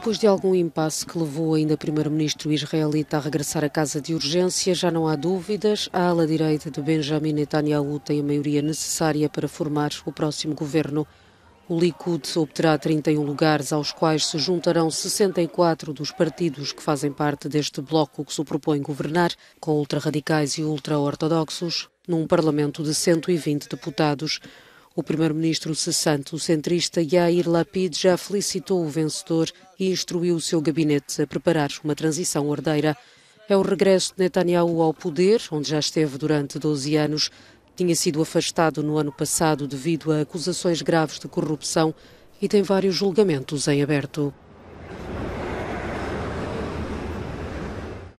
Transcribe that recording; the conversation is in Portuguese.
Depois de algum impasse que levou ainda o primeiro-ministro israelita a regressar à casa de urgência, já não há dúvidas. A ala direita de Benjamin Netanyahu tem a maioria necessária para formar o próximo governo. O Likud obterá 31 lugares, aos quais se juntarão 64 dos partidos que fazem parte deste bloco que se propõe governar, com ultraradicais e ultra-ortodoxos, num parlamento de 120 deputados. O primeiro-ministro cessante, o centrista Yair Lapid, já felicitou o vencedor e instruiu o seu gabinete a preparar uma transição ordeira. É o regresso de Netanyahu ao poder, onde já esteve durante 12 anos. Tinha sido afastado no ano passado devido a acusações graves de corrupção e tem vários julgamentos em aberto.